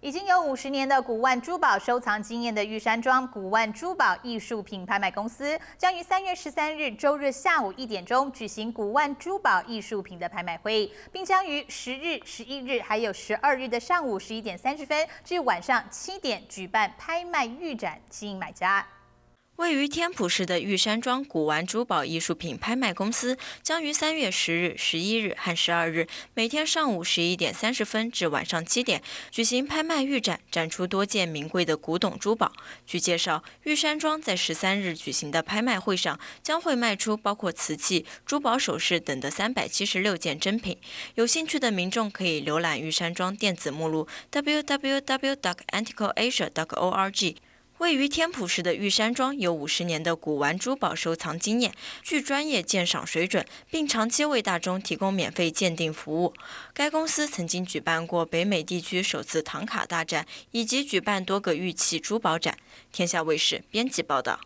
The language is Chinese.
已经有五十年的古万珠宝收藏经验的玉山庄古万珠宝艺术品拍卖公司，将于三月十三日周日下午一点钟举行古万珠宝艺术品的拍卖会，并将于十日、十一日还有十二日的上午十一点三十分至晚上七点举办拍卖预展，吸引买家。位于天普市的玉山庄古玩珠宝艺术品拍卖公司将于三月十日、十一日和十二日每天上午十一点三十分至晚上七点举行拍卖预展，展出多件名贵的古董珠宝。据介绍，玉山庄在十三日举行的拍卖会上将会卖出包括瓷器、珠宝首饰等的三百七十六件珍品。有兴趣的民众可以浏览玉山庄电子目录 w w w a n t i c o a s i a o r g 位于天普市的玉山庄有五十年的古玩珠宝收藏经验，具专业鉴赏水准，并长期为大众提供免费鉴定服务。该公司曾经举办过北美地区首次唐卡大展，以及举办多个玉器珠宝展。天下卫视编辑报道。